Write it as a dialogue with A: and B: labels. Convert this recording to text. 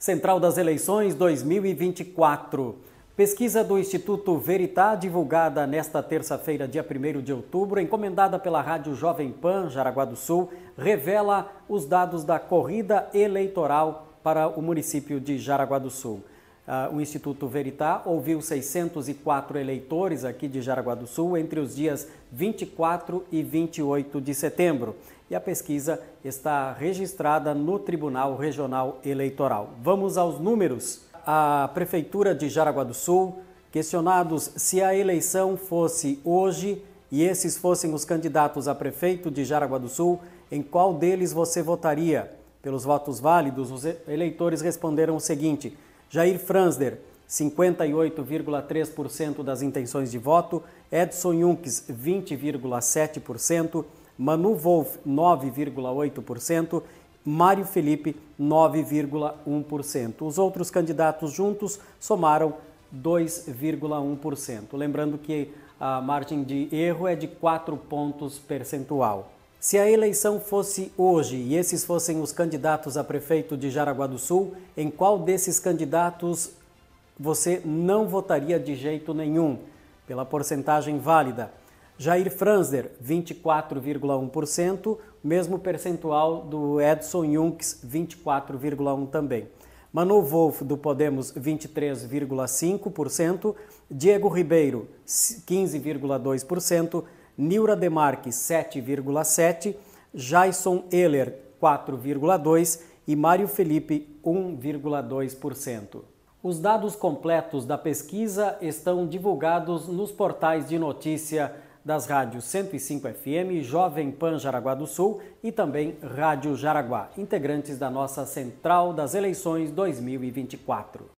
A: Central das Eleições 2024. Pesquisa do Instituto Veritá, divulgada nesta terça-feira, dia 1 de outubro, encomendada pela Rádio Jovem Pan, Jaraguá do Sul, revela os dados da corrida eleitoral para o município de Jaraguá do Sul. Ah, o Instituto Veritá ouviu 604 eleitores aqui de Jaraguá do Sul entre os dias 24 e 28 de setembro e a pesquisa está registrada no Tribunal Regional Eleitoral. Vamos aos números. A Prefeitura de Jaraguá do Sul, questionados se a eleição fosse hoje e esses fossem os candidatos a prefeito de Jaraguá do Sul, em qual deles você votaria? Pelos votos válidos, os eleitores responderam o seguinte: Jair Franzner. 58,3% das intenções de voto, Edson Yunques, 20,7%, Manu Wolf 9,8%, Mário Felipe 9,1%. Os outros candidatos juntos somaram 2,1%. Lembrando que a margem de erro é de 4 pontos percentual. Se a eleição fosse hoje e esses fossem os candidatos a prefeito de Jaraguá do Sul, em qual desses candidatos você não votaria de jeito nenhum? Pela porcentagem válida. Jair Franzer, 24,1%, mesmo percentual do Edson Junks, 24,1% também. Manu Wolf do Podemos, 23,5%, Diego Ribeiro, 15,2%, Nilra Demarque, 7,7%, Jason Ehler, 4,2% e Mário Felipe, 1,2%. Os dados completos da pesquisa estão divulgados nos portais de notícia das rádios 105 FM, Jovem Pan Jaraguá do Sul e também Rádio Jaraguá, integrantes da nossa Central das Eleições 2024.